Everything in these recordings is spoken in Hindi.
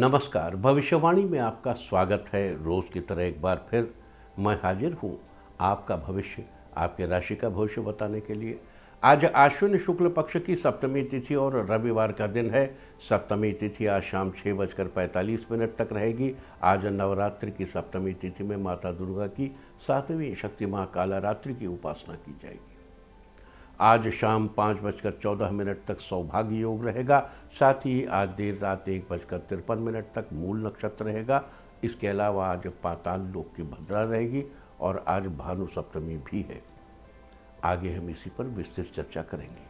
नमस्कार भविष्यवाणी में आपका स्वागत है रोज़ की तरह एक बार फिर मैं हाजिर हूँ आपका भविष्य आपके राशि का भविष्य बताने के लिए आज आश्विन शुक्ल पक्ष की सप्तमी तिथि और रविवार का दिन है सप्तमी तिथि आज शाम छः बजकर पैंतालीस मिनट तक रहेगी आज नवरात्रि की सप्तमी तिथि में माता दुर्गा की सातवीं शक्ति माँ काला रात्रि की उपासना की जाएगी आज शाम पाँच बजकर चौदह मिनट तक सौभाग्य योग रहेगा साथ ही आज देर रात एक बजकर तिरपन मिनट तक मूल नक्षत्र रहेगा इसके अलावा आज पाताल लोक की भद्रा रहेगी और आज भानु सप्तमी भी है आगे हम इसी पर विस्तृत चर्चा करेंगे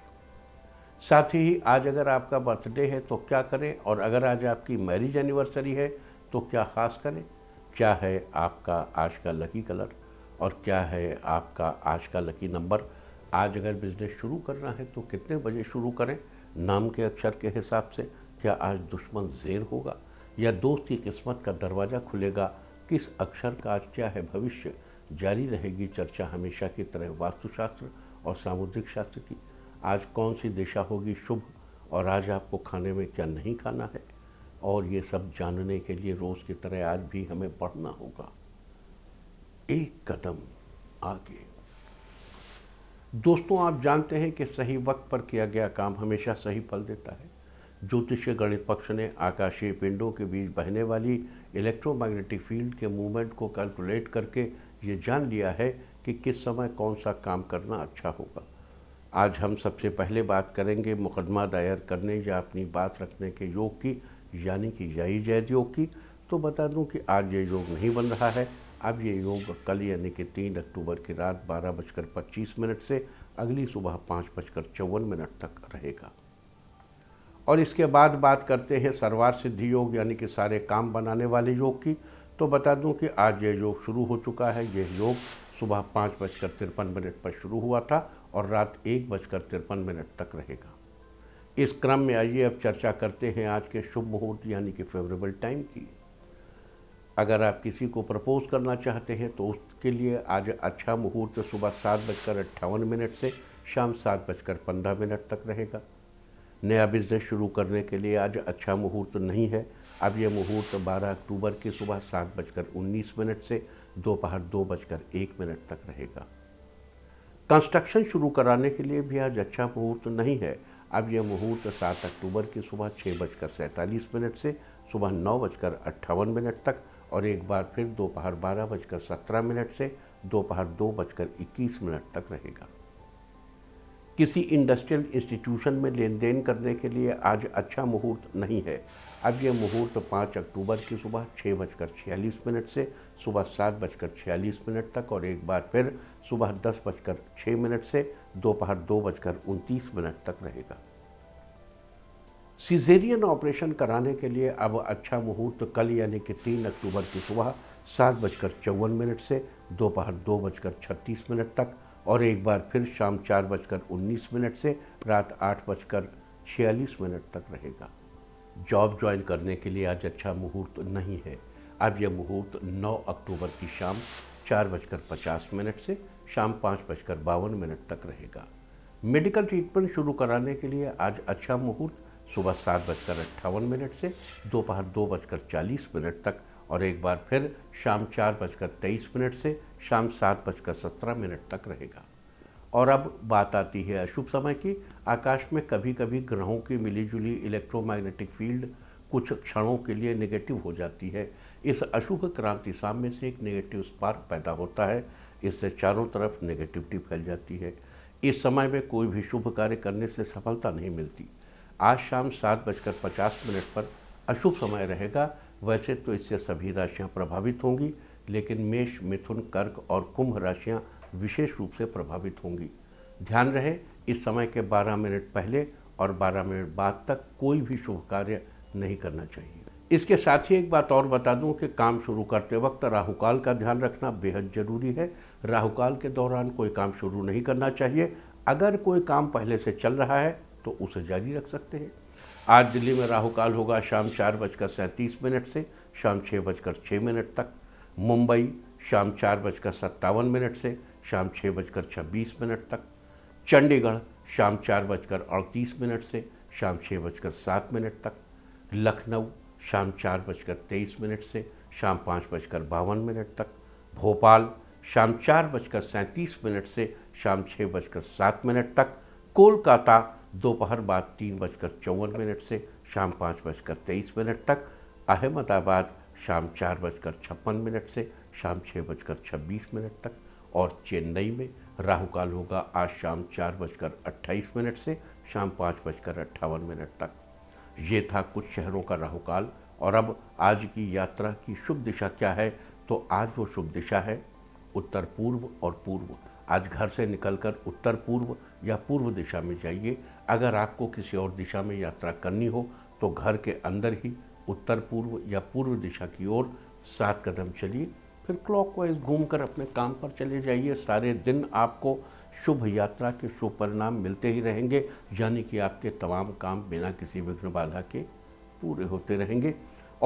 साथ ही आज अगर आपका बर्थडे है तो क्या करें और अगर आज आपकी मैरिज एनिवर्सरी है तो क्या खास करें क्या है आपका आज का लकी कलर और क्या है आपका आज का लकी नंबर आज अगर बिजनेस शुरू करना है तो कितने बजे शुरू करें नाम के अक्षर के हिसाब से क्या आज दुश्मन जेर होगा या दोस्त की किस्मत का दरवाज़ा खुलेगा किस अक्षर का आज क्या है भविष्य जारी रहेगी चर्चा हमेशा की तरह वास्तुशास्त्र और सामुद्रिक शास्त्र की आज कौन सी दिशा होगी शुभ और आज आपको खाने में क्या नहीं खाना है और ये सब जानने के लिए रोज़ की तरह आज भी हमें पढ़ना होगा एक कदम आगे दोस्तों आप जानते हैं कि सही वक्त पर किया गया काम हमेशा सही फल देता है ज्योतिषीय गणित पक्ष ने आकाशीय पिंडों के बीच बहने वाली इलेक्ट्रोमैग्नेटिक फील्ड के मूवमेंट को कैलकुलेट करके ये जान लिया है कि किस समय कौन सा काम करना अच्छा होगा आज हम सबसे पहले बात करेंगे मुकदमा दायर करने या अपनी बात रखने के योग की यानी कि यही जैद योग की तो बता दूं कि आज ये योग नहीं बन रहा है अब ये योग कल यानी कि तीन अक्टूबर की रात बारह बजकर पच्चीस मिनट से अगली सुबह पाँच बजकर चौवन मिनट तक रहेगा और इसके बाद बात करते हैं सर्वार सिद्धि योग यानी कि सारे काम बनाने वाले योग की तो बता दूं कि आज ये योग शुरू हो चुका है यह योग सुबह पाँच बजकर तिरपन मिनट पर शुरू हुआ था और रात एक बजकर तिरपन मिनट तक रहेगा इस क्रम में आइए अब चर्चा करते हैं आज के शुभ मुहूर्त यानी कि फेवरेबल टाइम की अगर आप किसी को प्रपोज करना चाहते हैं तो उसके लिए आज अच्छा मुहूर्त सुबह सात बजकर अट्ठावन मिनट से शाम सात बजकर पंद्रह मिनट तक रहेगा नया बिजनेस शुरू करने के लिए आज अच्छा मुहूर्त नहीं है अब यह मुहूर्त 12 अक्टूबर की सुबह सात बजकर उन्नीस मिनट से दोपहर दो, दो बजकर एक मिनट तक रहेगा कंस्ट्रक्शन शुरू कराने के लिए भी आज अच्छा मुहूर्त नहीं है अब यह मुहूर्त सात अक्टूबर की सुबह छः बजकर सैंतालीस मिनट से सुबह नौ बजकर अट्ठावन मिनट तक और एक बार फिर दोपहर बारह बजकर सत्रह मिनट से दोपहर दो बजकर इक्कीस मिनट तक रहेगा किसी इंडस्ट्रियल इंस्टीट्यूशन में लेन देन करने के लिए आज अच्छा मुहूर्त नहीं है अब यह मुहूर्त पाँच अक्टूबर की सुबह छः बजकर छियालीस मिनट से सुबह सात बजकर छियालीस मिनट तक और एक बार फिर सुबह दस बजकर छः मिनट से दोपहर दो बजकर उनतीस मिनट तक रहेगा सीजेरियन ऑपरेशन कराने के लिए अब अच्छा मुहूर्त कल यानी कि तीन अक्टूबर की सुबह सात बजकर चौवन मिनट से दोपहर दो, दो बजकर छत्तीस मिनट तक और एक बार फिर शाम चार बजकर उन्नीस मिनट से रात आठ बजकर छियालीस मिनट तक रहेगा जॉब ज्वाइन करने के लिए आज अच्छा मुहूर्त नहीं है अब यह मुहूर्त 9 अक्टूबर की शाम चार बजकर पचास मिनट से शाम पाँच बजकर बावन मिनट तक रहेगा मेडिकल ट्रीटमेंट शुरू कराने के लिए आज अच्छा मुहूर्त सुबह सात बजकर अट्ठावन मिनट से दोपहर दो, दो बजकर चालीस मिनट तक और एक बार फिर शाम चार बजकर तेईस मिनट से शाम सात बजकर सत्रह मिनट तक रहेगा और अब बात आती है अशुभ समय की आकाश में कभी कभी ग्रहों की मिलीजुली इलेक्ट्रोमैग्नेटिक फील्ड कुछ क्षणों के लिए नेगेटिव हो जाती है इस अशुभ क्रांति सामने से एक नेगेटिव स्पार्क पैदा होता है इससे चारों तरफ नेगेटिविटी फैल जाती है इस समय में कोई भी शुभ कार्य करने से सफलता नहीं मिलती आज शाम सात बजकर पचास मिनट पर अशुभ समय रहेगा वैसे तो इससे सभी राशियां प्रभावित होंगी लेकिन मेष मिथुन कर्क और कुंभ राशियां विशेष रूप से प्रभावित होंगी ध्यान रहे इस समय के 12 मिनट पहले और 12 मिनट बाद तक कोई भी शुभ कार्य नहीं करना चाहिए इसके साथ ही एक बात और बता दूं कि काम शुरू करते वक्त राहुकाल का ध्यान रखना बेहद ज़रूरी है राहुकाल के दौरान कोई काम शुरू नहीं करना चाहिए अगर कोई काम पहले से चल रहा है तो उसे जारी रख सकते हैं आज दिल्ली में राहुकाल होगा शाम चार बजकर सैंतीस मिनट से शाम छः बजकर छः मिनट तक मुंबई शाम चार बजकर सत्तावन मिनट से शाम छः बजकर छब्बीस मिनट तक चंडीगढ़ शाम चार बजकर अड़तीस मिनट से शाम छः बजकर सात मिनट तक लखनऊ शाम चार बजकर तेईस मिनट से शाम पाँच बजकर बावन मिनट तक भोपाल शाम चार बजकर सैंतीस मिनट से शाम छः बजकर सात मिनट तक कोलकाता दोपहर बाद तीन बजकर चौवन मिनट से शाम पाँच बजकर तेईस मिनट तक अहमदाबाद शाम चार बजकर छप्पन मिनट से शाम छः बजकर छब्बीस मिनट तक और चेन्नई में राहु काल होगा आज शाम चार बजकर अट्ठाईस मिनट से शाम पाँच बजकर अट्ठावन मिनट तक ये था कुछ शहरों का राहु काल और अब आज की यात्रा की शुभ दिशा क्या है तो आज वो शुभ दिशा है उत्तर पूर्व और पूर्व आज घर से निकलकर उत्तर पूर्व या पूर्व दिशा में जाइए अगर आपको किसी और दिशा में यात्रा करनी हो तो घर के अंदर ही उत्तर पूर्व या पूर्व दिशा की ओर सात कदम चलिए फिर क्लॉकवाइज घूमकर अपने काम पर चले जाइए सारे दिन आपको शुभ यात्रा के शुभ परिणाम मिलते ही रहेंगे यानी कि आपके तमाम काम बिना किसी विघ्न बाधा के पूरे होते रहेंगे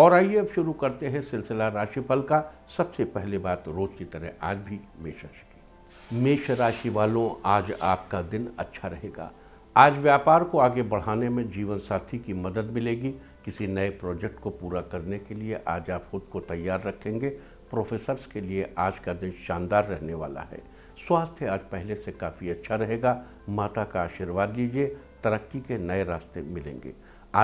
और आइए अब शुरू करते हैं सिलसिला राशिफल का सबसे पहले बात रोज की तरह आज भी मेष राशि की मेष राशि वालों आज आपका दिन अच्छा रहेगा आज व्यापार को आगे बढ़ाने में जीवन साथी की मदद मिलेगी किसी नए प्रोजेक्ट को पूरा करने के लिए आज आप खुद को तैयार रखेंगे प्रोफेसर्स के लिए आज का दिन शानदार रहने वाला है स्वास्थ्य आज पहले से काफ़ी अच्छा रहेगा माता का आशीर्वाद लीजिए तरक्की के नए रास्ते मिलेंगे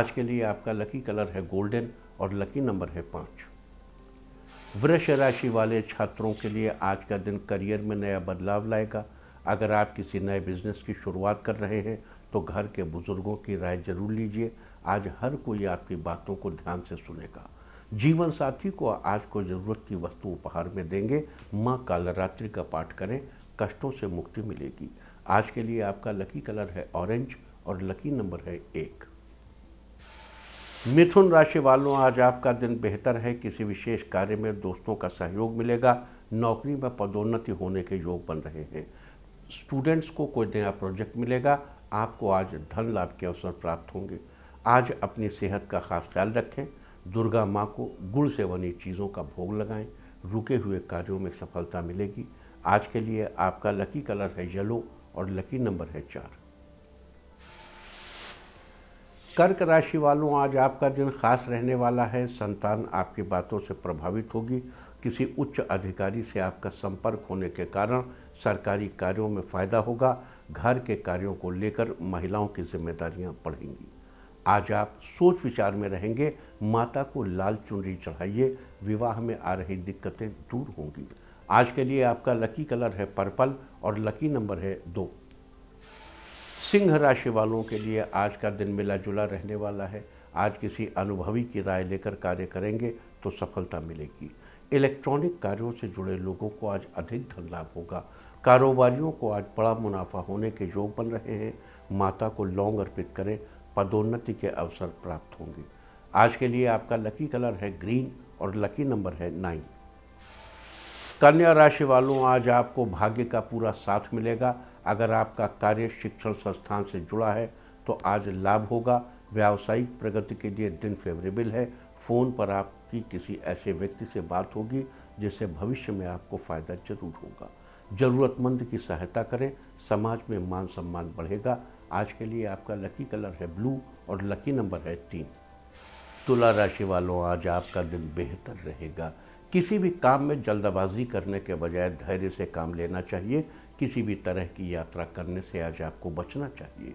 आज के लिए आपका लकी कलर है गोल्डन और लकी नंबर है पाँच वृक्ष राशि वाले छात्रों के लिए आज का दिन करियर में नया बदलाव लाएगा अगर आप किसी नए बिजनेस की शुरुआत कर रहे हैं तो घर के बुजुर्गों की राय जरूर लीजिए आज हर कोई आपकी बातों को ध्यान से सुनेगा जीवन साथी को आज को जरूरत की वस्तु उपहार में देंगे माँ कालरात्रि का पाठ करें कष्टों से मुक्ति मिलेगी आज के लिए आपका लकी कलर है ऑरेंज और लकी नंबर है एक मिथुन राशि वालों आज आपका दिन बेहतर है किसी विशेष कार्य में दोस्तों का सहयोग मिलेगा नौकरी में पदोन्नति होने के योग बन रहे हैं स्टूडेंट्स को कोई नया प्रोजेक्ट मिलेगा आपको आज धन लाभ के अवसर प्राप्त होंगे आज अपनी सेहत का खास ख्याल रखें दुर्गा माँ को गुड़ से बनी चीज़ों का भोग लगाएं रुके हुए कार्यों में सफलता मिलेगी आज के लिए आपका लकी कलर है येलो और लकी नंबर है चार कर्क राशि वालों आज आपका दिन खास रहने वाला है संतान आपकी बातों से प्रभावित होगी किसी उच्च अधिकारी से आपका संपर्क होने के कारण सरकारी कार्यों में फायदा होगा घर के कार्यों को लेकर महिलाओं की जिम्मेदारियां बढ़ेंगी आज आप सोच विचार में रहेंगे माता को लाल चुनरी चढ़ाइए विवाह में आ रही दिक्कतें दूर होंगी आज के लिए आपका लकी कलर है पर्पल और लकी नंबर है दो सिंह राशि वालों के लिए आज का दिन मिला जुला रहने वाला है आज किसी अनुभवी की राय लेकर कार्य करेंगे तो सफलता मिलेगी इलेक्ट्रॉनिक कार्यों से जुड़े लोगों को आज अधिक धन लाभ होगा कारोबारियों को आज बड़ा मुनाफा होने के योग बन रहे हैं माता को लौंग अर्पित करें पदोन्नति के अवसर प्राप्त होंगे आज के लिए आपका लकी कलर है ग्रीन और लकी नंबर है नाइन कन्या राशि वालों आज आपको भाग्य का पूरा साथ मिलेगा अगर आपका कार्य शिक्षण संस्थान से जुड़ा है तो आज लाभ होगा व्यावसायिक प्रगति के लिए दिन फेवरेबल है फ़ोन पर आपकी किसी ऐसे व्यक्ति से बात होगी जिससे भविष्य में आपको फ़ायदा जरूर होगा ज़रूरतमंद की सहायता करें समाज में मान सम्मान बढ़ेगा आज के लिए आपका लकी कलर है ब्लू और लकी नंबर है तीन तुला राशि वालों आज आपका दिन बेहतर रहेगा किसी भी काम में जल्दबाजी करने के बजाय धैर्य से काम लेना चाहिए किसी भी तरह की यात्रा करने से आज आपको बचना चाहिए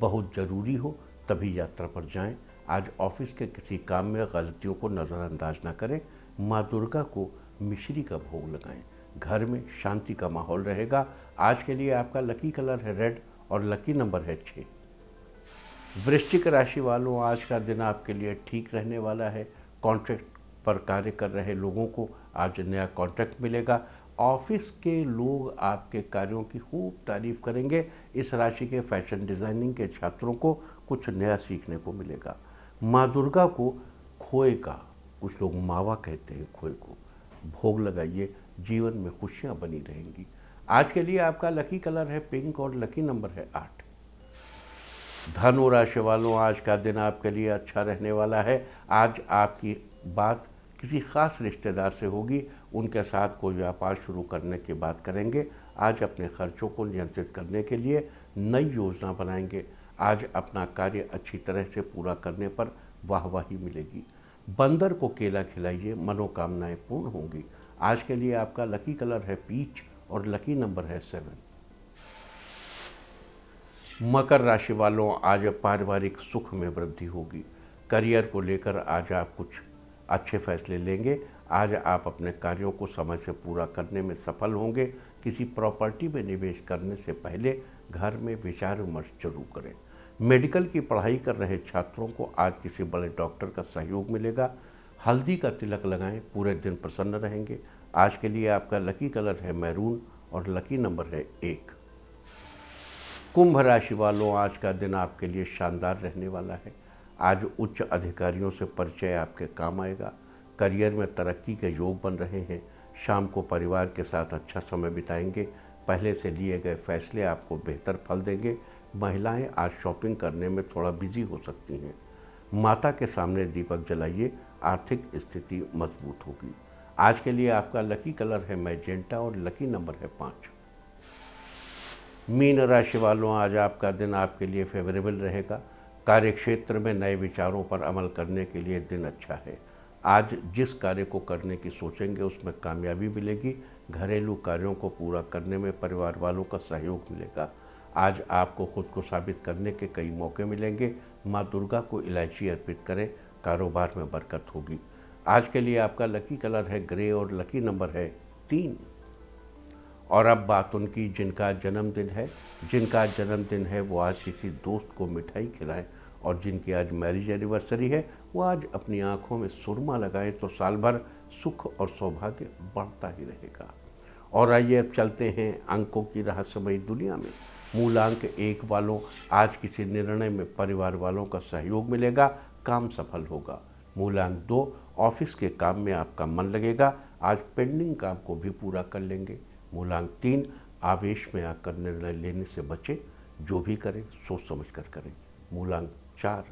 बहुत ज़रूरी हो तभी यात्रा पर जाएं आज ऑफिस के किसी काम में गलतियों को नज़रअंदाज ना करें माँ दुर्गा को मिश्री का भोग लगाएं घर में शांति का माहौल रहेगा आज के लिए आपका लकी कलर है रेड और लकी नंबर है छः वृश्चिक राशि वालों आज का दिन आपके लिए ठीक रहने वाला है कॉन्ट्रैक्ट पर कार्य कर रहे लोगों को आज नया कॉन्ट्रैक्ट मिलेगा ऑफिस के लोग आपके कार्यों की खूब तारीफ करेंगे इस राशि के फैशन डिज़ाइनिंग के छात्रों को कुछ नया सीखने को मिलेगा माँ दुर्गा को खोए का कुछ लोग मावा कहते हैं खोए को भोग लगाइए जीवन में खुशियाँ बनी रहेंगी आज के लिए आपका लकी कलर है पिंक और लकी नंबर है आठ धनु राशि वालों आज का दिन आपके लिए अच्छा रहने वाला है आज आपकी बात किसी खास रिश्तेदार से होगी उनके साथ कोई व्यापार शुरू करने की बात करेंगे आज अपने खर्चों को नियंत्रित करने के लिए नई योजना बनाएंगे आज अपना कार्य अच्छी तरह से पूरा करने पर वाहवाही मिलेगी बंदर को केला खिलाइए मनोकामनाएं पूर्ण होंगी आज के लिए आपका लकी कलर है पीच और लकी नंबर है सेवन मकर राशि वालों आज पारिवारिक सुख में वृद्धि होगी करियर को लेकर आज आप कुछ अच्छे फैसले लेंगे आज आप अपने कार्यों को समय से पूरा करने में सफल होंगे किसी प्रॉपर्टी में निवेश करने से पहले घर में विचार विमर्श जरूर करें मेडिकल की पढ़ाई कर रहे छात्रों को आज किसी बड़े डॉक्टर का सहयोग मिलेगा हल्दी का तिलक लगाएं पूरे दिन प्रसन्न रहेंगे आज के लिए आपका लकी कलर है मैरून और लकी नंबर है एक कुंभ राशि वालों आज का दिन आपके लिए शानदार रहने वाला है आज उच्च अधिकारियों से परिचय आपके काम आएगा करियर में तरक्की के योग बन रहे हैं शाम को परिवार के साथ अच्छा समय बिताएंगे पहले से लिए गए फैसले आपको बेहतर फल देंगे महिलाएं आज शॉपिंग करने में थोड़ा बिजी हो सकती हैं माता के सामने दीपक जलाइए आर्थिक स्थिति मजबूत होगी आज के लिए आपका लकी कलर है मैजेंटा और लकी नंबर है पाँच मीन राशि वालों आज आपका दिन आपके लिए फेवरेबल रहेगा कार्यक्षेत्र में नए विचारों पर अमल करने के लिए दिन अच्छा है आज जिस कार्य को करने की सोचेंगे उसमें कामयाबी मिलेगी घरेलू कार्यों को पूरा करने में परिवार वालों का सहयोग मिलेगा आज आपको खुद को साबित करने के कई मौके मिलेंगे माँ दुर्गा को इलायची अर्पित करें कारोबार में बरकत होगी आज के लिए आपका लकी कलर है ग्रे और लकी नंबर है तीन और अब बात उनकी जिनका जन्मदिन है जिनका जन्मदिन है वो आज किसी दोस्त को मिठाई खिलाएं और जिनकी आज मैरिज एनिवर्सरी है वो आज अपनी आंखों में सुरमा लगाएं तो साल भर सुख और सौभाग्य बढ़ता ही रहेगा और आइए अब चलते हैं अंकों की रहस्यमयी दुनिया में मूलांक एक वालों आज किसी निर्णय में परिवार वालों का सहयोग मिलेगा काम सफल होगा मूलांक दो ऑफिस के काम में आपका मन लगेगा आज पेंडिंग काम को भी पूरा कर लेंगे मूलांक तीन आवेश में आकर निर्णय लेने से बचें जो भी करें सोच समझ कर करें मूलांक चार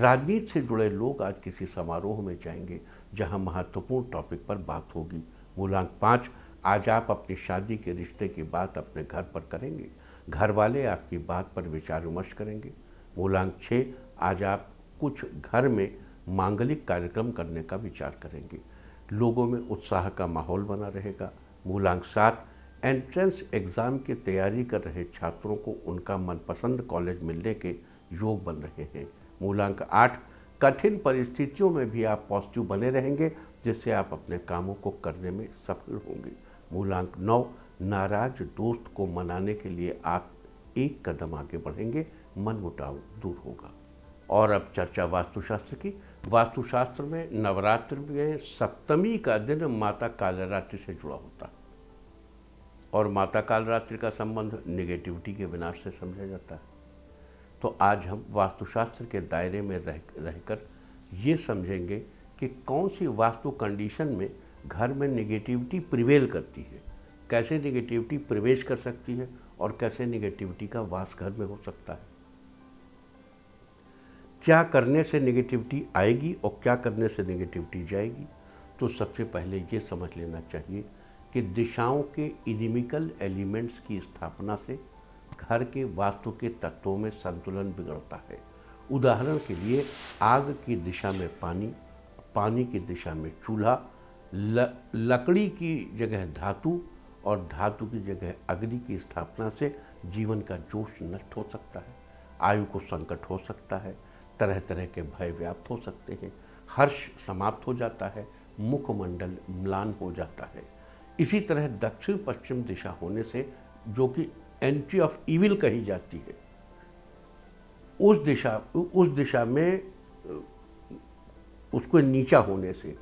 राजनीति से जुड़े लोग आज किसी समारोह में जाएंगे जहां महत्वपूर्ण टॉपिक पर बात होगी मूलांक पाँच आज आप अपनी शादी के रिश्ते की बात अपने घर पर करेंगे घर वाले आपकी बात पर विचार विमर्श करेंगे मूलांक छः आज आप कुछ घर में मांगलिक कार्यक्रम करने का विचार करेंगे लोगों में उत्साह का माहौल बना रहेगा मूलांक सात एंट्रेंस एग्ज़ाम की तैयारी कर रहे छात्रों को उनका मनपसंद कॉलेज मिलने के योग बन रहे हैं मूलांक आठ कठिन परिस्थितियों में भी आप पॉजिटिव बने रहेंगे जिससे आप अपने कामों को करने में सफल होंगे मूलांक नौ नाराज दोस्त को मनाने के लिए आप एक कदम आगे बढ़ेंगे मनमुटाव दूर होगा और अब चर्चा वास्तुशास्त्र की वास्तुशास्त्र में नवरात्र में सप्तमी का दिन माता कालरात्रि से जुड़ा होता और माता कालरात्रि का संबंध निगेटिविटी के विनाश से समझा जाता है तो आज हम वास्तुशास्त्र के दायरे में रह रहकर ये समझेंगे कि कौन सी वास्तु कंडीशन में घर में निगेटिविटी प्रिवेल करती है कैसे निगेटिविटी प्रवेश कर सकती है और कैसे निगेटिविटी का वास घर में हो सकता है क्या करने से नेगेटिविटी आएगी और क्या करने से नेगेटिविटी जाएगी तो सबसे पहले ये समझ लेना चाहिए कि दिशाओं के इनिमिकल एलिमेंट्स की स्थापना से घर के वास्तु के तत्वों में संतुलन बिगड़ता है उदाहरण के लिए आग की दिशा में पानी पानी की दिशा में चूल्हा लकड़ी की जगह धातु और धातु की जगह अग्नि की स्थापना से जीवन का जोश नष्ट हो सकता है आयु को संकट हो सकता है तरह तरह के भय व्याप्त हो सकते हैं हर्ष समाप्त हो जाता है मुखमंडल म्लान हो जाता है इसी तरह दक्षिण पश्चिम दिशा होने से जो कि एंट्री ऑफ इविल कही जाती है उस दिशा उस दिशा में उसको नीचा होने से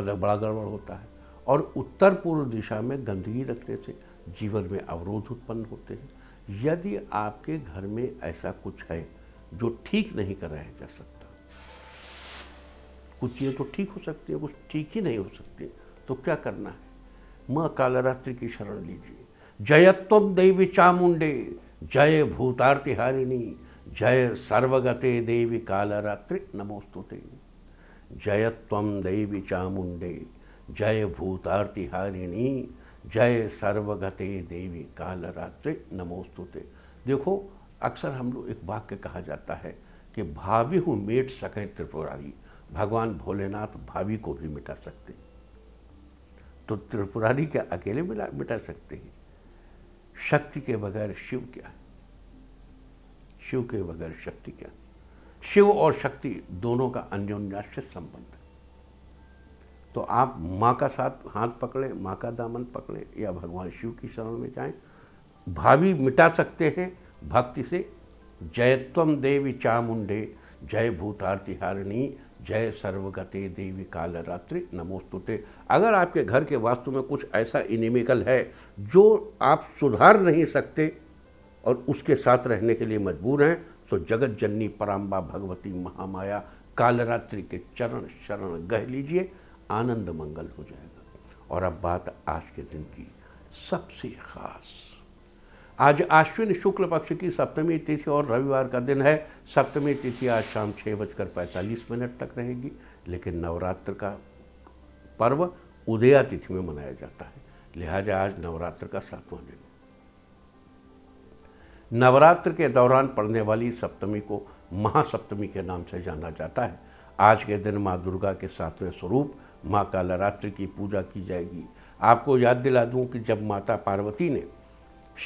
मतलब बड़ा गड़बड़ होता है और उत्तर पूर्व दिशा में गंदगी रखने से जीवन में अवरोध उत्पन्न होते हैं यदि आपके घर में ऐसा कुछ है जो ठीक नहीं कराया जा सकता कुछ चीज़ें तो ठीक हो सकती है कुछ ठीक ही नहीं हो सकती तो क्या करना है माँ कालरात्रि की शरण लीजिए जयत्वम देवी चामुंडे जय भूतार्ति हारिणी जय सर्वगते देवी कालरात्रि नमोस्तुते जयत्वम देवी चामुंडे जय भूतार्ति हारिणी जय सर्वगते देवी कालरात्रि नमोस्तुते देखो अक्सर हम लोग एक वाक्य कहा जाता है कि भावी हूँ मेट सके त्रिपुरारी भगवान भोलेनाथ भावी को भी मिटा सकते तो त्रिपुरारी के अकेले मिला मिटा सकते हैं शक्ति के बगैर शिव क्या शिव के बगैर शक्ति क्या शिव और शक्ति दोनों का अन्योन्याश्रित संबंध है तो आप माँ का साथ हाथ पकड़े माँ का दामन पकड़े या भगवान शिव की शरण में जाएं भावी मिटा सकते हैं भक्ति से जयत्वम देवी चामुंडे जय भूतारती हारिणी जय सर्वगते देवी कालरात्रि नमोस्तुते अगर आपके घर के वास्तु में कुछ ऐसा इनिमिकल है जो आप सुधार नहीं सकते और उसके साथ रहने के लिए मजबूर हैं तो जगत जननी पराम्बा भगवती महामाया कालरात्रि के चरण शरण गह लीजिए आनंद मंगल हो जाएगा और अब बात आज के दिन की सबसे खास आज आश्विन शुक्ल पक्ष की सप्तमी तिथि और रविवार का दिन है सप्तमी तिथि आज शाम छः बजकर पैंतालीस मिनट तक रहेगी लेकिन नवरात्र का पर्व उदया तिथि में मनाया जाता है लिहाजा आज नवरात्र का सातवां दिन नवरात्र के दौरान पड़ने वाली सप्तमी को महासप्तमी के नाम से जाना जाता है आज के दिन माँ दुर्गा के सातवें स्वरूप माँ कालरात्रि की पूजा की जाएगी आपको याद दिला दूं कि जब माता पार्वती ने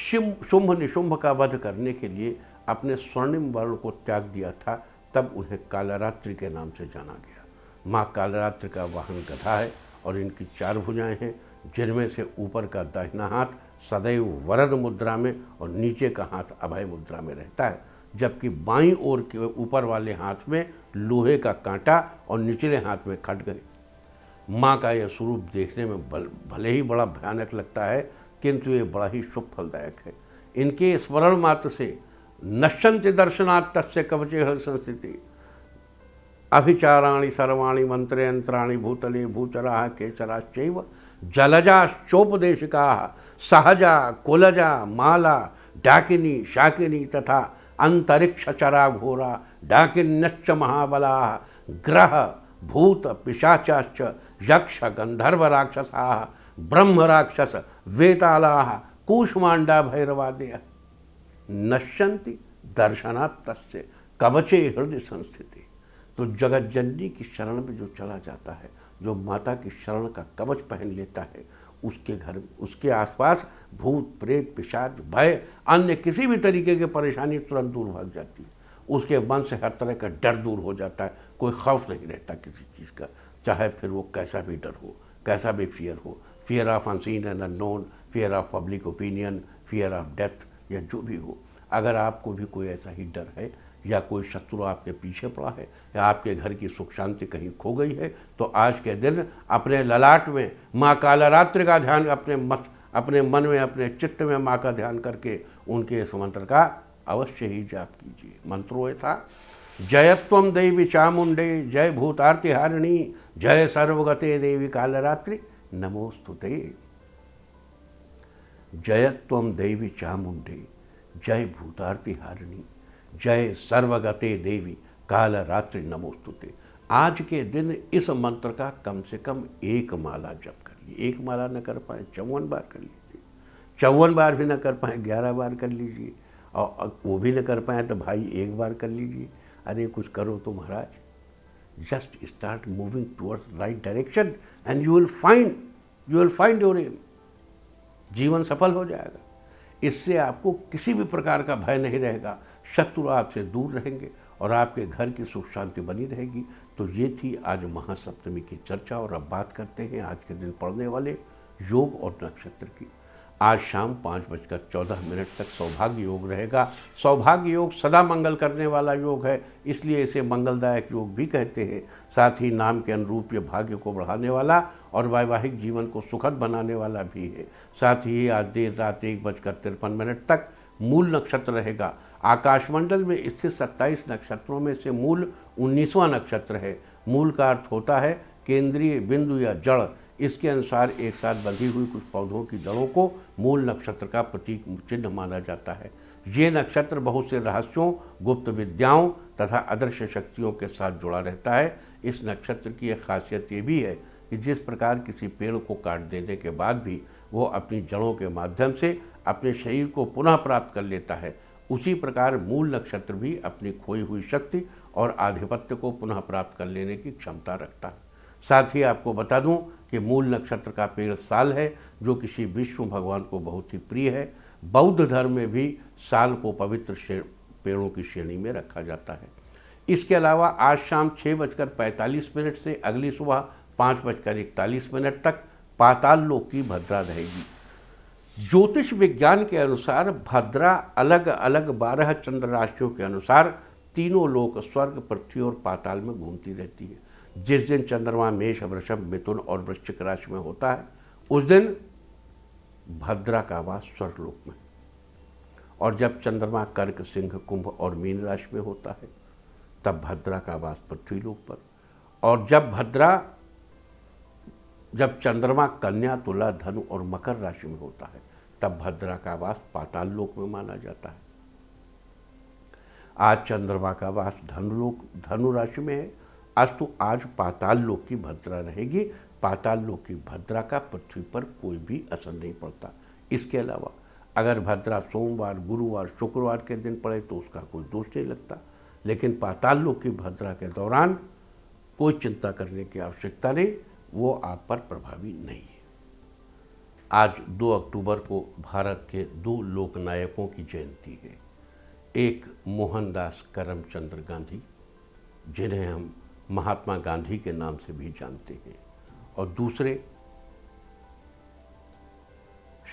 शिव शुंभ निशुंभ का वध करने के लिए अपने स्वर्णिम वर्ण को त्याग दिया था तब उन्हें कालरात्रि के नाम से जाना गया माँ कालरात्र का वाहन गधा है और इनकी चार भुजाएं हैं जिनमें से ऊपर का दाहिना हाथ सदैव वरद मुद्रा में और नीचे का हाथ अभय मुद्रा में रहता है जबकि बाई ओर के ऊपर वाले हाथ में लोहे का कांटा और निचले हाथ में गए माँ का यह स्वरूप देखने में भले ही बड़ा भयानक लगता है किंतु ये बड़ा ही शुभ फलदायक है इनके स्मरण मात्र से नश्यंत दर्शनात् तस्य कवचे हर संस्थिति अभिचाराणी सर्वाणी मंत्र यंत्राणी भूतले भूचरा जलजा चोपदेशिका सहजा कुलजा माला डाकिनी शाकिनी तथा चरा घोरा डाकिन्यश्च महाबला ग्रह भूत पिशाचाश्च यक्ष गंधर्व राक्षसा ब्रह्म राक्षस वेताला कूष्मांडा भैरवादय नश्यंति दर्शनात् कवचे हृदय संस्थिति तो जगत जननी की शरण में जो चला जाता है जो माता की शरण का कवच पहन लेता है उसके घर उसके आसपास भूत प्रेत पिशाच भय अन्य किसी भी तरीके की परेशानी तुरंत दूर भाग जाती है उसके मन से हर तरह का डर दूर हो जाता है कोई खौफ नहीं रहता किसी चीज़ का चाहे फिर वो कैसा भी डर हो कैसा भी फियर हो fear of unseen and unknown fear of public opinion fear of death या जो भी हो अगर आपको भी कोई ऐसा ही डर है या कोई शत्रु आपके पीछे पड़ा है या आपके घर की सुख शांति कहीं खो गई है तो आज के दिन अपने ललाट में माँ कालरात्र का ध्यान अपने मत अपने मन में अपने चित्त में माँ का ध्यान करके उनके इस मंत्र का अवश्य ही जाप कीजिए मंत्रो था जयत्वम देवी चामुंडे जय भूतार्तिहारिणी जय सर्वगते देवी कालरात्रि नमोस्तु ते जय त्वम देवी चामुंडे जय भूतारती हारिणी जय सर्वगते देवी काल रात्रि नमोस्तुते आज के दिन इस मंत्र का कम से कम एक माला जप करिए एक माला न कर पाए चौवन बार कर लीजिए चौवन बार भी न कर पाए ग्यारह बार कर लीजिए और वो भी न कर पाए तो भाई एक बार कर लीजिए अरे कुछ करो तो महाराज just start moving towards right direction and you will find you will find your aim जीवन सफल हो जाएगा इससे आपको किसी भी प्रकार का भय नहीं रहेगा शत्रु आपसे दूर रहेंगे और आपके घर की सुख शांति बनी रहेगी तो ये थी आज महासप्तमी की चर्चा और अब बात करते हैं आज के दिन पढ़ने वाले योग और नक्षत्र की आज शाम पाँच बजकर चौदह मिनट तक सौभाग्य योग रहेगा सौभाग्य योग सदा मंगल करने वाला योग है इसलिए इसे मंगलदायक योग भी कहते हैं साथ ही नाम के अनुरूप ये भाग्य को बढ़ाने वाला और वैवाहिक जीवन को सुखद बनाने वाला भी है साथ ही आज देर रात एक बजकर तिरपन मिनट तक मूल नक्षत्र रहेगा आकाशमंडल में स्थित सत्ताईस नक्षत्रों में से मूल उन्नीसवां नक्षत्र है मूल का अर्थ होता है केंद्रीय बिंदु या जड़ इसके अनुसार एक साथ बंधी हुई कुछ पौधों की जड़ों को मूल नक्षत्र का प्रतीक चिन्ह माना जाता है ये नक्षत्र बहुत से रहस्यों गुप्त विद्याओं तथा अदृश्य शक्तियों के साथ जुड़ा रहता है इस नक्षत्र की एक खासियत ये भी है कि जिस प्रकार किसी पेड़ को काट देने के बाद भी वो अपनी जड़ों के माध्यम से अपने शरीर को पुनः प्राप्त कर लेता है उसी प्रकार मूल नक्षत्र भी अपनी खोई हुई शक्ति और आधिपत्य को पुनः प्राप्त कर लेने की क्षमता रखता है साथ ही आपको बता दूं कि मूल नक्षत्र का पेड़ साल है जो किसी विष्णु भगवान को बहुत ही प्रिय है बौद्ध धर्म में भी साल को पवित्र पेड़ों की श्रेणी में रखा जाता है इसके अलावा आज शाम छः बजकर पैंतालीस मिनट से अगली सुबह पाँच बजकर इकतालीस मिनट तक पाताल लोक की भद्रा रहेगी ज्योतिष विज्ञान के अनुसार भद्रा अलग अलग बारह चंद्र राशियों के अनुसार तीनों लोक स्वर्ग पृथ्वी और पाताल में घूमती रहती है जिस दिन चंद्रमा मेष वृषभ मिथुन और वृश्चिक राशि में होता है उस दिन भद्रा का वास स्वर्गलोक में और जब चंद्रमा कर्क सिंह कुंभ और मीन राशि में होता है तब भद्रा का वास पृथ्वी लोक पर और जब भद्रा जब चंद्रमा कन्या तुला धनु और मकर राशि में होता है तब भद्रा का वास पाताल लोक में माना जाता है आज चंद्रमा का वास धनु लोक धनु राशि में है आज तो आज पाताल लोक की भद्रा रहेगी पाताल लोक की भद्रा का पृथ्वी पर कोई भी असर नहीं पड़ता इसके अलावा अगर भद्रा सोमवार गुरुवार शुक्रवार के दिन पड़े तो उसका कोई दोष नहीं लगता लेकिन पाताल लोक की भद्रा के दौरान कोई चिंता करने की आवश्यकता नहीं वो आप पर प्रभावी नहीं है आज 2 अक्टूबर को भारत के दो लोकनायकों की जयंती है एक मोहनदास करमचंद्र गांधी जिन्हें हम महात्मा गांधी के नाम से भी जानते हैं और दूसरे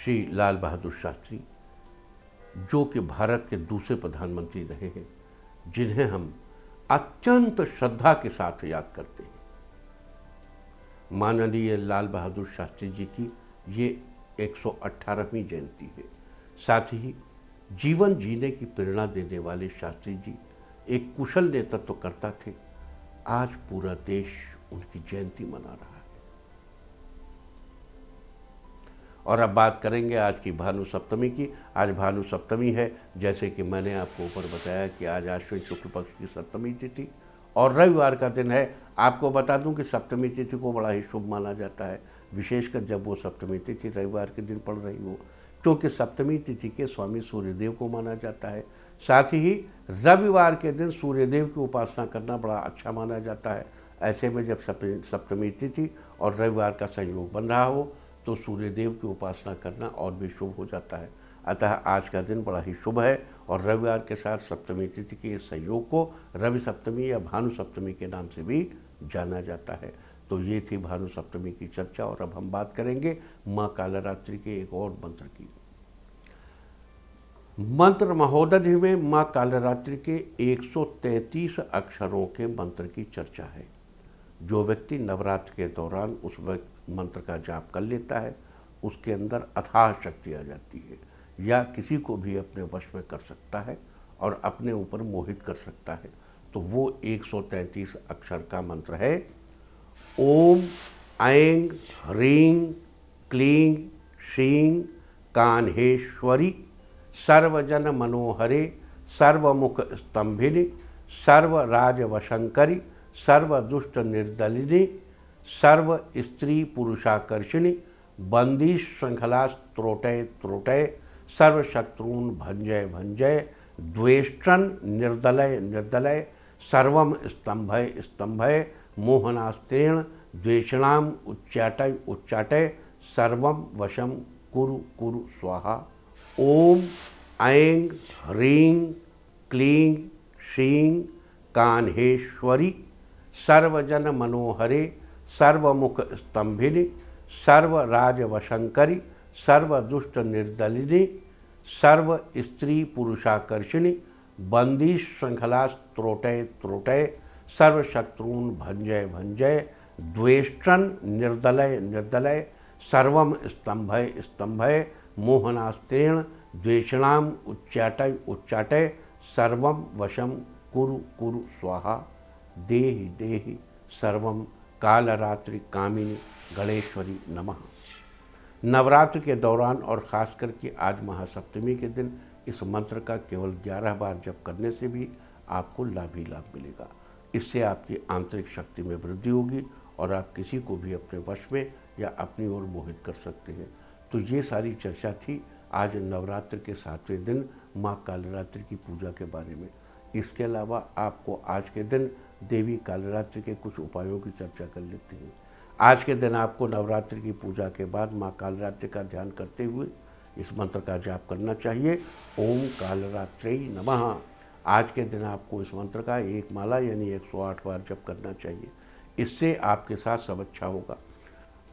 श्री लाल बहादुर शास्त्री जो कि भारत के दूसरे प्रधानमंत्री रहे हैं जिन्हें हम अत्यंत श्रद्धा के साथ याद करते हैं माननीय लाल बहादुर शास्त्री जी की ये 118वीं जयंती है साथ ही जीवन जीने की प्रेरणा देने वाले शास्त्री जी एक कुशल नेतृत्वकर्ता थे आज पूरा देश उनकी जयंती मना रहा है और अब बात करेंगे आज की भानु सप्तमी की आज भानु सप्तमी है जैसे कि मैंने आपको ऊपर बताया कि आज आश्विन शुक्ल पक्ष की सप्तमी तिथि और रविवार का दिन है आपको बता दूं कि सप्तमी तिथि को बड़ा ही शुभ माना जाता है विशेषकर जब वो सप्तमी तिथि रविवार के दिन पड़ रही हो क्योंकि सप्तमी तिथि के स्वामी सूर्यदेव को माना जाता है साथ ही रविवार के दिन सूर्यदेव की उपासना करना बड़ा अच्छा माना जाता है ऐसे में जब सप्तमी तिथि और रविवार का संयोग बन रहा हो तो सूर्यदेव की उपासना करना और भी शुभ हो जाता है अतः आज का दिन बड़ा ही शुभ है और रविवार के साथ सप्तमी तिथि के संयोग को रवि सप्तमी या भानु सप्तमी के नाम से भी जाना जाता है तो ये थी भानु सप्तमी की चर्चा और अब हम बात करेंगे माँ कालरात्रि के एक और मंत्र की मंत्र महोदय में माँ कालरात्रि के 133 अक्षरों के मंत्र की चर्चा है जो व्यक्ति नवरात्र के दौरान उस मंत्र का जाप कर लेता है उसके अंदर अथाह शक्ति आ जाती है या किसी को भी अपने वश में कर सकता है और अपने ऊपर मोहित कर सकता है तो वो 133 अक्षर का मंत्र है ओम ऐंग ह्रीं क्लीं शीं कान्हेश्वरी सर्वजन मनोहरे सर्वमुख स्तंभिनी सर्वराज वशंकरी सर्वदुष्ट निर्दलिनी सर्व स्त्री पुरुषाकर्षिणी बंदी श्रृंखला त्रोटय त्रोटय सर्वशत्रून् भंजय भंजय द्वेष्टन निर्दलय निर्दलय सर्व स्तंभय स्तंभय मोहनास्त्रेण द्वेषणाम उच्चाटय उच्चाटय सर्व वशम कुरु कुरु स्वाहा ओम ऐं ह्रीं क्लीं श्रीं कान्हेश्वरी सर्वजन मनोहरे सर्वमुख स्तंभिनी सर्वराजवशंकरी सर्वदुष्ट निर्दलिनी सर्व स्त्री पुरुषाकर्षिणी बंदी श्रृंखला त्रोटय त्रोटय सर्वशत्रून् भंजय भंजय द्वेष्टन निर्दलय निर्दलय सर्वम स्तंभय स्तंभय मोहनास्त्रेण द्वेषणाम उच्चाटय उच्चाटय सर्वम वशम कुरु कुरु स्वाहा देहि देहि सर्व कालरात्रि कामिनी गणेश्वरी नमः नवरात्र के दौरान और ख़ास करके आज महासप्तमी के दिन इस मंत्र का केवल 11 बार जप करने से भी आपको लाभ ही लाभ मिलेगा इससे आपकी आंतरिक शक्ति में वृद्धि होगी और आप किसी को भी अपने वश में या अपनी ओर मोहित कर सकते हैं तो ये सारी चर्चा थी आज नवरात्र के सातवें दिन माँ कालरात्रि की पूजा के बारे में इसके अलावा आपको आज के दिन देवी कालरात्रि के कुछ उपायों की चर्चा कर लेते हैं आज के दिन आपको नवरात्रि की पूजा के बाद माँ कालरात्रि का ध्यान करते हुए इस मंत्र का जाप करना चाहिए ओम कालरात्रि नमः आज के दिन आपको इस मंत्र का एक माला यानी 108 बार जप करना चाहिए इससे आपके साथ सब अच्छा होगा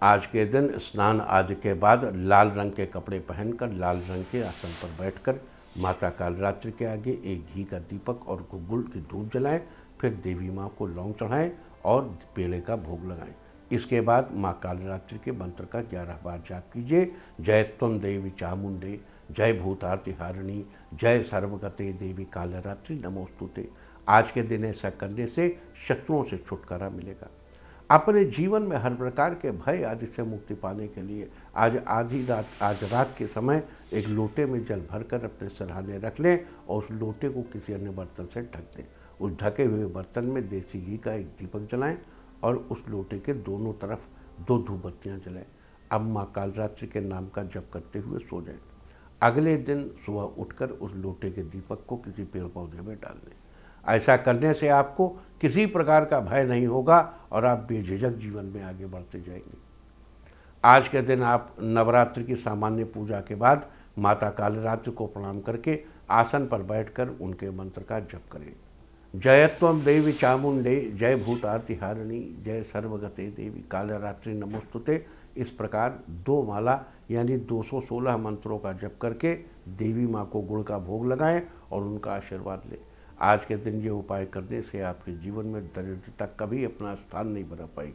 आज के दिन स्नान आदि के बाद लाल रंग के कपड़े पहनकर लाल रंग के आसन पर बैठकर माता कालरात्रि के आगे एक घी का दीपक और गुगुल की धूप जलाएं फिर देवी माँ को लौंग चढ़ाएं और पेड़े का भोग लगाएं इसके बाद माँ कालरात्रि के मंत्र का ग्यारह बार जाप कीजिए जय तुम देवी चामुंडे जय भूतारति हारिणी जय सर्वगते देवी कालरात्रि नमोस्तुते आज के दिन ऐसा करने से शत्रुओं से छुटकारा मिलेगा अपने जीवन में हर प्रकार के भय आदि से मुक्ति पाने के लिए आज आधी रात आज रात के समय एक लोटे में जल भरकर अपने सराहने रख लें और उस लोटे को किसी अन्य बर्तन से ढक दें उस ढके हुए बर्तन में देसी घी का एक दीपक जलाएं और उस लोटे के दोनों तरफ दो धूपबत्तियाँ जलाएं अब माँ कालरात्रि के नाम का जप करते हुए सो जाएं अगले दिन सुबह उठकर उस लोटे के दीपक को किसी पेड़ पौधे में डाल दें ऐसा करने से आपको किसी प्रकार का भय नहीं होगा और आप बेझिझक जीवन में आगे बढ़ते जाएंगे आज के दिन आप नवरात्र की सामान्य पूजा के बाद माता कालरात्रि को प्रणाम करके आसन पर बैठकर उनके मंत्र का जप करें जयत्वम देवी चामुंडे जय भूतारति हारिणी जय सर्वगते देवी कालरात्रि नमोस्तुते इस प्रकार दो माला यानी 216 मंत्रों का जप करके देवी माँ को गुड़ का भोग लगाएं और उनका आशीर्वाद लें आज के दिन ये उपाय करने से आपके जीवन में दरिद्रता कभी अपना स्थान नहीं बना पाएगी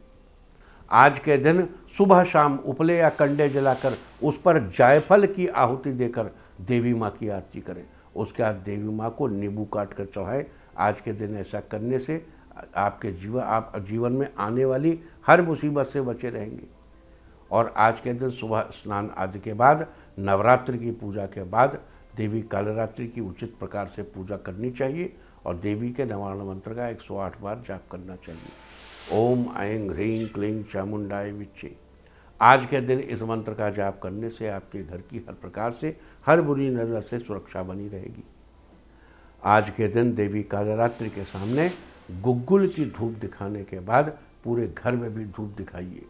आज के दिन सुबह शाम उपले या कंडे जलाकर उस पर जायफल की आहुति देकर देवी माँ की आरती करें उसके बाद देवी माँ को नींबू काट कर चढ़ाएं आज के दिन ऐसा करने से आपके जीवन आप जीवन में आने वाली हर मुसीबत से बचे रहेंगे और आज के दिन सुबह स्नान आदि के बाद नवरात्र की पूजा के बाद देवी कालरात्रि की उचित प्रकार से पूजा करनी चाहिए और देवी के नवारण मंत्र का 108 बार जाप करना चाहिए ओम ऐं ह्रीं क्लीं चामुंडाय विच्छे आज के दिन इस मंत्र का जाप करने से आपके घर की हर प्रकार से हर बुरी नज़र से सुरक्षा बनी रहेगी आज के दिन देवी कालरात्रि के सामने गुग्गुल की धूप दिखाने के बाद पूरे घर में भी धूप दिखाइए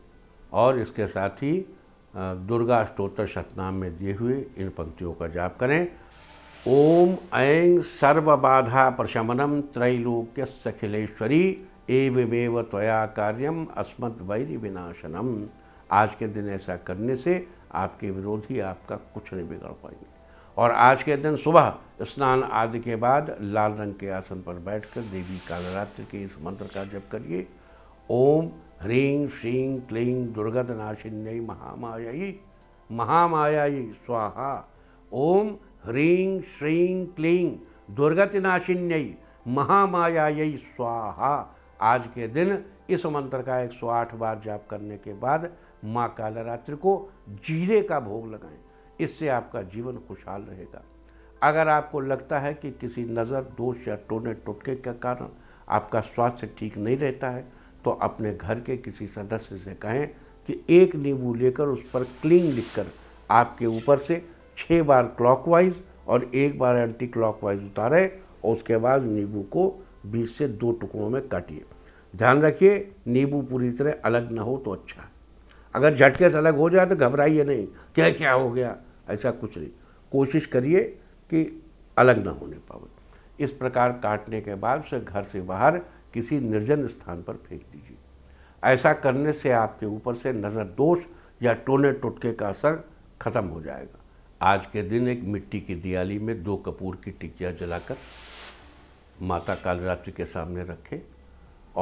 और इसके साथ ही दुर्गा स्त्रोत्र सतनाम में दिए हुए इन पंक्तियों का जाप करें ओम ऐं सर्वबाधा प्रशमनम त्रैलोक्य सखिलेश्वरी एवमेव त्वया कार्यम अस्मत वैरी विनाशनम आज के दिन ऐसा करने से आपके विरोधी आपका कुछ नहीं बिगड़ पाएंगे और आज के दिन सुबह स्नान आदि के बाद लाल रंग के आसन पर बैठकर देवी कालरात्रि के इस मंत्र का जप करिए ओम ह्रीं श्रीं क्लीं दुर्गतनाशिन्यै महामायायै महामायायै स्वाहा ओम ह्रीं श्रीं क्लीं दुर्गतिनाशिन्यै महामायायै स्वाहा आज के दिन इस मंत्र का 108 बार जाप करने के बाद माँ कालरात्रि को जीरे का भोग लगाएं इससे आपका जीवन खुशहाल रहेगा अगर आपको लगता है कि किसी नज़र दोष या टोने टोटके के कारण आपका स्वास्थ्य ठीक नहीं रहता है तो अपने घर के किसी सदस्य से कहें कि एक नींबू लेकर उस पर क्लिंग लिखकर आपके ऊपर से छः बार क्लॉकवाइज और एक बार एंटी क्लॉकवाइज उतारें और उसके बाद नींबू को बीच से दो टुकड़ों में काटिए ध्यान रखिए नींबू पूरी तरह अलग ना हो तो अच्छा है अगर झटके से अलग हो जाए तो घबराइए नहीं क्या क्या हो गया ऐसा कुछ नहीं कोशिश करिए कि अलग ना होने पावे इस प्रकार काटने के बाद से घर से बाहर किसी निर्जन स्थान पर फेंक दीजिए ऐसा करने से आपके ऊपर से नज़र दोष या टोने टोटके का असर खत्म हो जाएगा आज के दिन एक मिट्टी की दियाली में दो कपूर की टिकिया जलाकर माता कालरात्रि के सामने रखें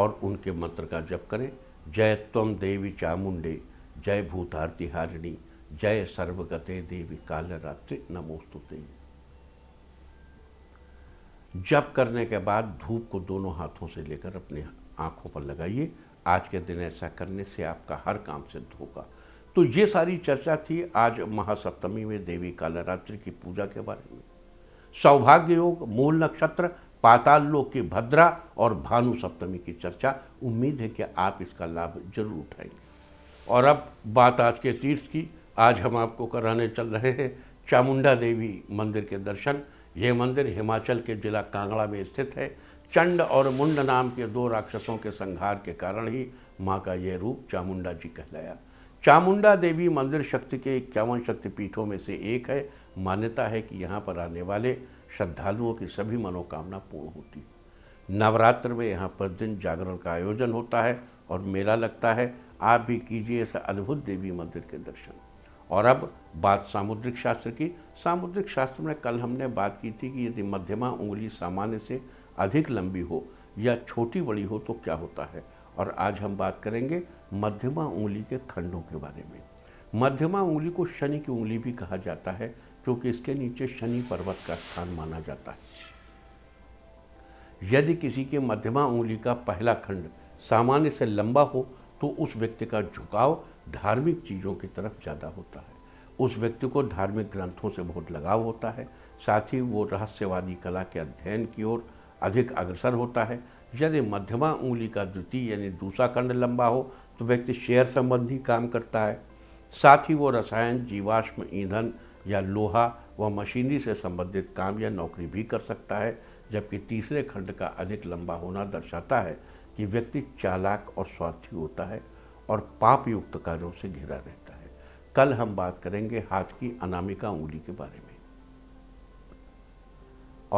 और उनके मंत्र का जप करें जय तम देवी चामुंडे जय भूतारती हारिणी जय सर्वगते देवी कालरात्रि नमोस्तुते जब करने के बाद धूप को दोनों हाथों से लेकर अपने आँखों पर लगाइए आज के दिन ऐसा करने से आपका हर काम सिद्ध होगा तो ये सारी चर्चा थी आज महासप्तमी में देवी कालरात्रि की पूजा के बारे में सौभाग्य योग मूल नक्षत्र पाताल लोक की भद्रा और भानु सप्तमी की चर्चा उम्मीद है कि आप इसका लाभ जरूर उठाएंगे और अब बात आज के तीर्थ की आज हम आपको कराने चल रहे हैं चामुंडा देवी मंदिर के दर्शन ये मंदिर हिमाचल के जिला कांगड़ा में स्थित है चंड और मुंड नाम के दो राक्षसों के संहार के कारण ही माँ का यह रूप चामुंडा जी कहलाया चामुंडा देवी मंदिर शक्ति के इक्यावन शक्तिपीठों में से एक है मान्यता है कि यहाँ पर आने वाले श्रद्धालुओं की सभी मनोकामना पूर्ण होती है नवरात्र में यहाँ पर दिन जागरण का आयोजन होता है और मेला लगता है आप भी कीजिए इस अद्भुत देवी मंदिर के दर्शन और अब बात सामुद्रिक शास्त्र की सामुद्रिक शास्त्र में कल हमने बात की थी कि यदि मध्यमा उंगली सामान्य से अधिक लंबी हो या छोटी बड़ी हो तो क्या होता है और आज हम बात करेंगे मध्यमा उंगली के खंडों के बारे में मध्यमा उंगली को शनि की उंगली भी कहा जाता है क्योंकि इसके नीचे शनि पर्वत का स्थान माना जाता है यदि किसी के मध्यमा उंगली का पहला खंड सामान्य से लंबा हो तो उस व्यक्ति का झुकाव धार्मिक चीज़ों की तरफ ज़्यादा होता है उस व्यक्ति को धार्मिक ग्रंथों से बहुत लगाव होता है साथ ही वो रहस्यवादी कला के अध्ययन की ओर अधिक अग्रसर होता है यदि मध्यमा उंगली का द्वितीय यानी दूसरा खंड लंबा हो तो व्यक्ति शेयर संबंधी काम करता है साथ ही वो रसायन जीवाश्म ईंधन या लोहा व मशीनरी से संबंधित काम या नौकरी भी कर सकता है जबकि तीसरे खंड का अधिक लंबा होना दर्शाता है कि व्यक्ति चालाक और स्वार्थी होता है और पाप युक्त कार्यों से घिरा रहता है कल हम बात करेंगे हाथ की अनामिका उंगली के बारे में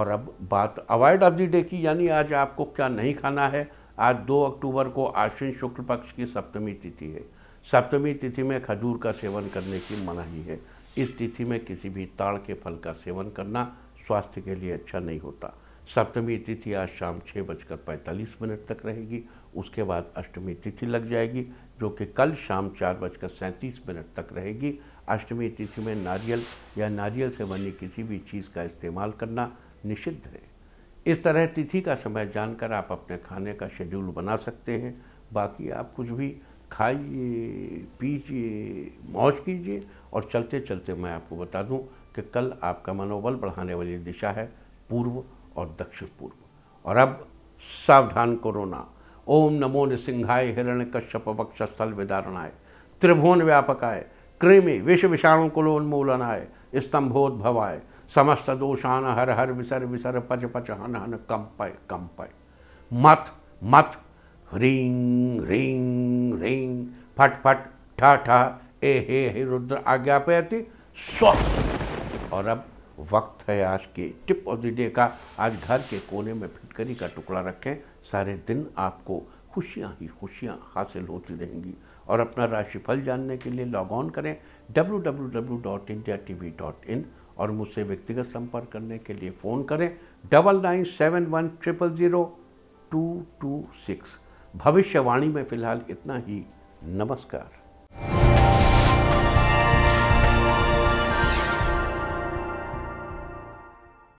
और अब बात अवॉइड ऑफ द डे की यानी आज आपको क्या नहीं खाना है आज 2 अक्टूबर को आश्विन शुक्ल पक्ष की सप्तमी तिथि है सप्तमी तिथि में खजूर का सेवन करने की मनाही है इस तिथि में किसी भी ताड़ के फल का सेवन करना स्वास्थ्य के लिए अच्छा नहीं होता सप्तमी तिथि आज शाम छः बजकर पैंतालीस मिनट तक रहेगी उसके बाद अष्टमी तिथि लग जाएगी जो कि कल शाम चार बजकर सैंतीस मिनट तक रहेगी अष्टमी तिथि में नारियल या नारियल से बनी किसी भी चीज़ का इस्तेमाल करना निषिद्ध है इस तरह तिथि का समय जानकर आप अपने खाने का शेड्यूल बना सकते हैं बाकी आप कुछ भी खाइए पीजिए मौज कीजिए और चलते चलते मैं आपको बता दूं कि कल आपका मनोबल बढ़ाने वाली दिशा है पूर्व और दक्षिण पूर्व और अब सावधान कोरोना ओम नमो नृसिंहाय हिरण कश्यप वक्ष स्थल विदारणाय त्रिभुवन व्यापकाय कृमि विष विषाणु कुलोन्मूलनाय स्तंभोद्भवाय समस्त दोषान हर हर विसर विसर पच पच हन हन कंपय कंपय मत मत रिंग रिंग रिंग फट फट ठा ठा ए हे हे रुद्र आज्ञापयति स्व और अब वक्त है आज के टिप ऑफ द डे का आज घर के कोने में फिटकरी का टुकड़ा रखें सारे दिन आपको खुशियाँ ही खुशियाँ हासिल होती रहेंगी और अपना राशिफल जानने के लिए लॉग ऑन करें www.indiatv.in और मुझसे व्यक्तिगत संपर्क करने के लिए फ़ोन करें double nine seven one triple zero two two six भविष्यवाणी में फ़िलहाल इतना ही नमस्कार